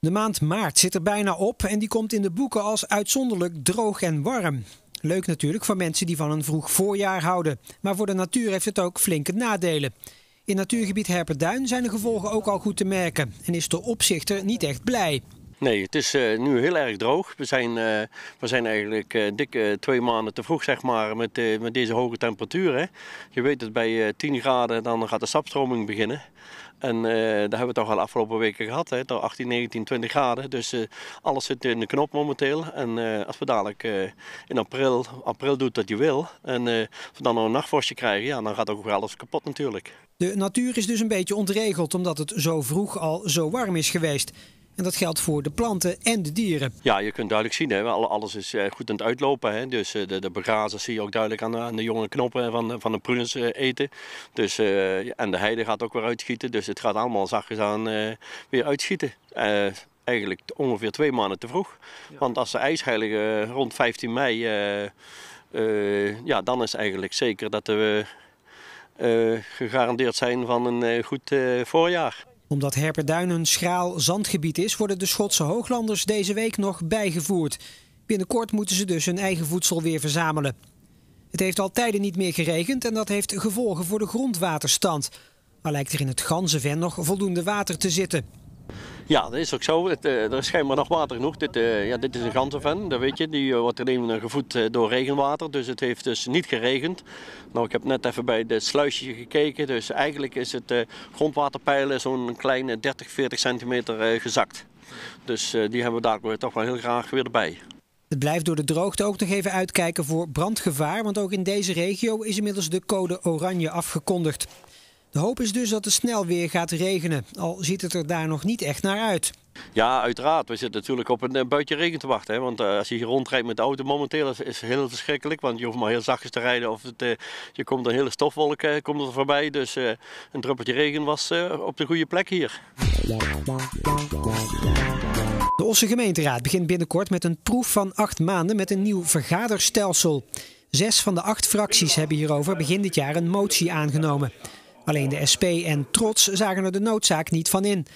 De maand maart zit er bijna op en die komt in de boeken als uitzonderlijk droog en warm. Leuk natuurlijk voor mensen die van een vroeg voorjaar houden, maar voor de natuur heeft het ook flinke nadelen. In natuurgebied Herperduin zijn de gevolgen ook al goed te merken en is de opzichter niet echt blij. Nee, het is eh, nu heel erg droog. We zijn, eh, we zijn eigenlijk uh, dik twee maanden te vroeg zeg maar, met, met deze hoge temperaturen. Je weet dat bij 10 graden dan gaat de sapstroming beginnen. En daar hebben we toch al afgelopen weken gehad, hè, 18, 19, 20 graden. Dus alles zit in de knop momenteel. En als we dadelijk in april, april doet dat je wil, en we dan nog een nachtvorstje krijgen, ja, dan gaat ook wel alles kapot natuurlijk. De natuur is dus een beetje ontregeld omdat het zo vroeg al zo warm is geweest. En dat geldt voor de planten en de dieren. Ja, je kunt duidelijk zien, hè, alles is eh, goed aan het uitlopen. Hè. Dus eh, de, de zie je ook duidelijk aan de, aan de jonge knoppen van, van de pruners eh, eten. Dus, en de heide gaat ook weer uitschieten. Dus het gaat allemaal zachtjes aan weer uitschieten eigenlijk ongeveer twee maanden te vroeg. Want als de ijsheiligen rond 15 mei, ja, dan is eigenlijk zeker dat we gegarandeerd zijn van een goed voorjaar omdat Herperduin een schraal zandgebied is, worden de Schotse hooglanders deze week nog bijgevoerd. Binnenkort moeten ze dus hun eigen voedsel weer verzamelen. Het heeft al tijden niet meer geregend en dat heeft gevolgen voor de grondwaterstand. Maar lijkt er in het ganzenven nog voldoende water te zitten. Ja, dat is ook zo. Het, eh, er is schijnbaar nog water genoeg. Dit, eh, ja, dit is een ganzenven, dat weet je. Die eh, wordt alleen even gevoed door regenwater. Dus het heeft dus niet geregend. Nou, ik heb net even bij het sluisje gekeken. Dus eigenlijk is het grondwaterpeil zo'n kleine 30, 40 centimeter gezakt. Dus die hebben we daar toch wel heel graag weer erbij. Het blijft door de droogte ook nog even uitkijken voor brandgevaar, want ook in deze regio is inmiddels de code oranje afgekondigd. De hoop is dus dat het snel weer gaat regenen, al ziet het er daar nog niet echt naar uit. Ja, uiteraard. We zitten natuurlijk op een, buitje regen te wachten. Hè? Want eh, als je hier rondrijdt met de auto momenteel is het heel verschrikkelijk. Want je hoeft maar heel zachtjes te rijden of het, eh, je komt een hele stofwolk eh, komt er voorbij. Dus een druppeltje regen was op de goede plek hier. De Osse gemeenteraad begint binnenkort met een proef van acht maanden met een nieuw vergaderstelsel. Zes van de acht fracties hebben hierover begin dit jaar een motie aangenomen. Alleen de SP en Trots zagen er de noodzaak niet van in.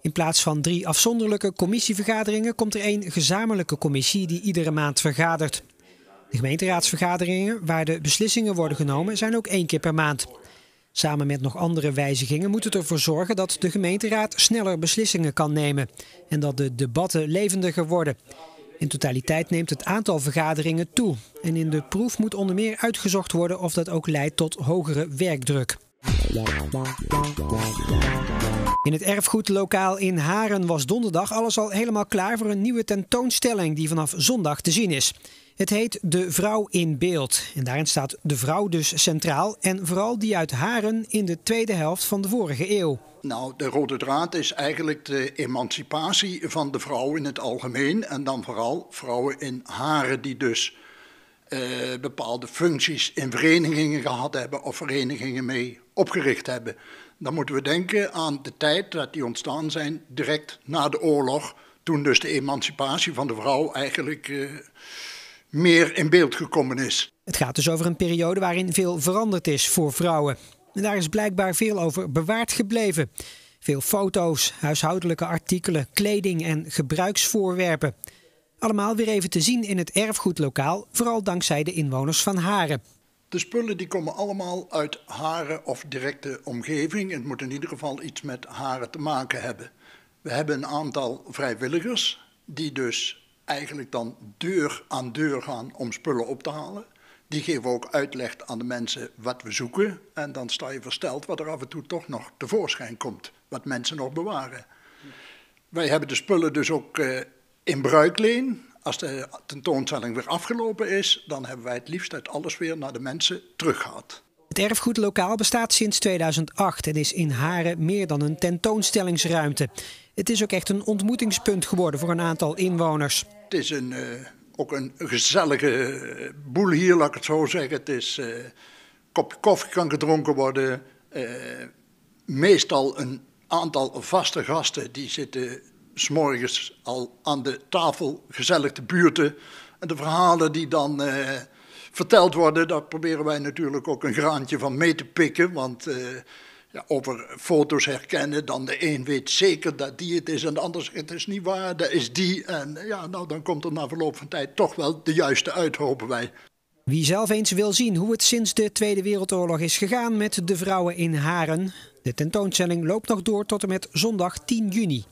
In plaats van drie afzonderlijke commissievergaderingen komt er één gezamenlijke commissie die iedere maand vergadert. De gemeenteraadsvergaderingen, waar de beslissingen worden genomen, zijn ook één keer per maand. Samen met nog andere wijzigingen moet het ervoor zorgen dat de gemeenteraad sneller beslissingen kan nemen en dat de debatten levendiger worden. In totaliteit neemt het aantal vergaderingen toe en in de proef moet onder meer uitgezocht worden of dat ook leidt tot hogere werkdruk. In het erfgoedlokaal in Haren was donderdag alles al helemaal klaar voor een nieuwe tentoonstelling die vanaf zondag te zien is. Het heet De Vrouw in Beeld. En daarin staat de vrouw dus centraal en vooral die uit Haren in de tweede helft van de vorige eeuw. Nou, de rode draad is eigenlijk de emancipatie van de vrouw in het algemeen en dan vooral vrouwen in Haren die dus eh, bepaalde functies in verenigingen gehad hebben of verenigingen mee opgericht hebben. Dan moeten we denken aan de tijd dat die ontstaan zijn direct na de oorlog, toen dus de emancipatie van de vrouw eigenlijk eh, meer in beeld gekomen is. Het gaat dus over een periode waarin veel veranderd is voor vrouwen. En daar is blijkbaar veel over bewaard gebleven. Veel foto's, huishoudelijke artikelen, kleding en gebruiksvoorwerpen. Allemaal weer even te zien in het erfgoedlokaal, vooral dankzij de inwoners van Haren. De spullen die komen allemaal uit Haren of directe omgeving. Het moet in ieder geval iets met Haren te maken hebben. We hebben een aantal vrijwilligers die dus eigenlijk dan deur aan deur gaan om spullen op te halen. Die geven ook uitleg aan de mensen wat we zoeken. En dan sta je versteld wat er af en toe toch nog tevoorschijn komt. Wat mensen nog bewaren. Wij hebben de spullen dus ook eh, in Bruikleen, als de tentoonstelling weer afgelopen is, dan hebben wij het liefst uit alles weer naar de mensen terug gehad. Het erfgoedlokaal lokaal bestaat sinds 2008 en is in Haren meer dan een tentoonstellingsruimte. Het is ook echt een ontmoetingspunt geworden voor een aantal inwoners. Het is een, eh, ook een gezellige boel hier, laat ik het zo zeggen. Het is, eh, kopje koffie kan gedronken worden. Uh, meestal een aantal vaste gasten die zitten s'morgens al aan de tafel gezellig te buurten. En de verhalen die dan eh, verteld worden, daar proberen wij natuurlijk ook een graantje van mee te pikken. Want eh, ja, over foto's herkennen, dan de een weet zeker dat die het is en de ander zegt het is niet waar, dat is die. En eh, ja, nou dan komt er na verloop van tijd toch wel de juiste uit, hopen wij. Wie zelf eens wil zien hoe het sinds de Tweede Wereldoorlog is gegaan met de vrouwen in Haren. De tentoonstelling loopt nog door tot en met zondag 10 juni.